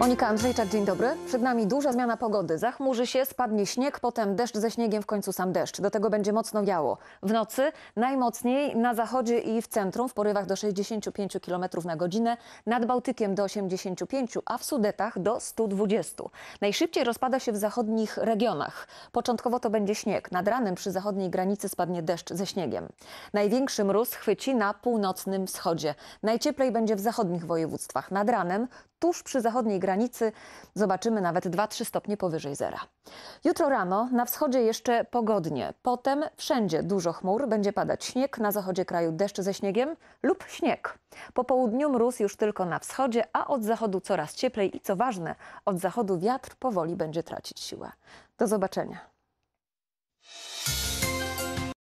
Monika Andrzejczak, dzień dobry. Przed nami duża zmiana pogody. Zachmurzy się, spadnie śnieg, potem deszcz ze śniegiem, w końcu sam deszcz. Do tego będzie mocno wiało. W nocy najmocniej na zachodzie i w centrum w porywach do 65 km na godzinę, nad Bałtykiem do 85, a w Sudetach do 120. Najszybciej rozpada się w zachodnich regionach. Początkowo to będzie śnieg. Nad ranem przy zachodniej granicy spadnie deszcz ze śniegiem. Największy mróz chwyci na północnym wschodzie. Najcieplej będzie w zachodnich województwach. Nad ranem tuż przy zachodniej granicy zobaczymy nawet 2-3 stopnie powyżej zera. Jutro rano na wschodzie jeszcze pogodnie, potem wszędzie dużo chmur, będzie padać śnieg, na zachodzie kraju deszcz ze śniegiem lub śnieg. Po południu mróz już tylko na wschodzie, a od zachodu coraz cieplej i co ważne, od zachodu wiatr powoli będzie tracić siłę. Do zobaczenia.